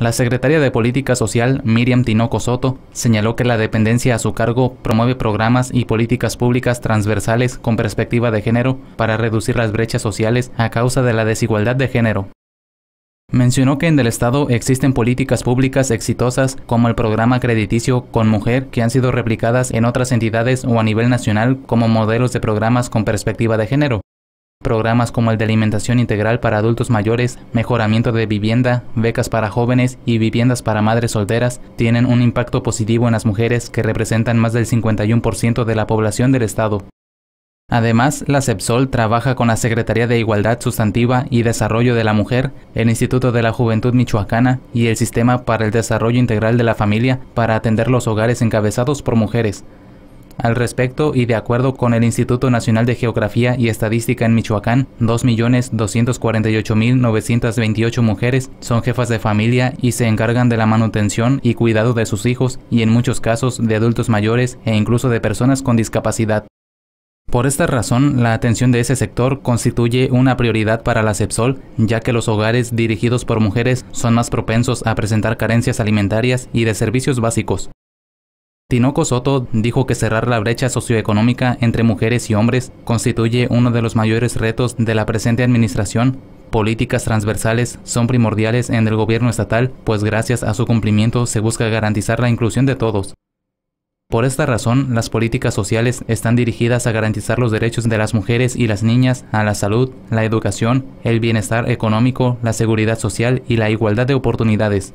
La secretaria de Política Social, Miriam Tinoco Soto, señaló que la dependencia a su cargo promueve programas y políticas públicas transversales con perspectiva de género para reducir las brechas sociales a causa de la desigualdad de género. Mencionó que en el Estado existen políticas públicas exitosas como el programa crediticio con mujer que han sido replicadas en otras entidades o a nivel nacional como modelos de programas con perspectiva de género. Programas como el de alimentación integral para adultos mayores, mejoramiento de vivienda, becas para jóvenes y viviendas para madres solteras tienen un impacto positivo en las mujeres que representan más del 51% de la población del estado. Además, la CEPSOL trabaja con la Secretaría de Igualdad Sustantiva y Desarrollo de la Mujer, el Instituto de la Juventud Michoacana y el Sistema para el Desarrollo Integral de la Familia para atender los hogares encabezados por mujeres, al respecto, y de acuerdo con el Instituto Nacional de Geografía y Estadística en Michoacán, 2.248.928 mujeres son jefas de familia y se encargan de la manutención y cuidado de sus hijos y en muchos casos de adultos mayores e incluso de personas con discapacidad. Por esta razón, la atención de ese sector constituye una prioridad para la CEPSOL, ya que los hogares dirigidos por mujeres son más propensos a presentar carencias alimentarias y de servicios básicos. Tinoco Soto dijo que cerrar la brecha socioeconómica entre mujeres y hombres constituye uno de los mayores retos de la presente administración. Políticas transversales son primordiales en el gobierno estatal, pues gracias a su cumplimiento se busca garantizar la inclusión de todos. Por esta razón, las políticas sociales están dirigidas a garantizar los derechos de las mujeres y las niñas a la salud, la educación, el bienestar económico, la seguridad social y la igualdad de oportunidades.